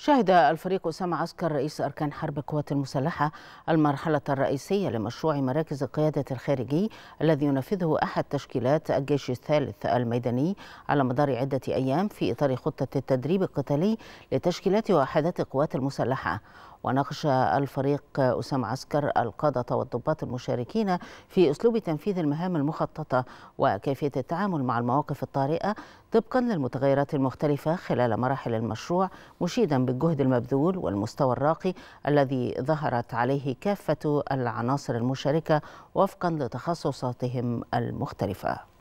شهد الفريق أسامة عسكر رئيس أركان حرب القوات المسلحة المرحلة الرئيسية لمشروع مراكز القيادة الخارجي الذي ينفذه أحد تشكيلات الجيش الثالث الميداني على مدار عدة أيام في إطار خطة التدريب القتالي لتشكيلات ووحدات القوات المسلحة وناقش الفريق أسامة عسكر القادة والضباط المشاركين في أسلوب تنفيذ المهام المخططة وكيفية التعامل مع المواقف الطارئة طبقا للمتغيرات المختلفة خلال مراحل المشروع مشيدا بالجهد المبذول والمستوى الراقي الذي ظهرت عليه كافة العناصر المشاركة وفقا لتخصصاتهم المختلفة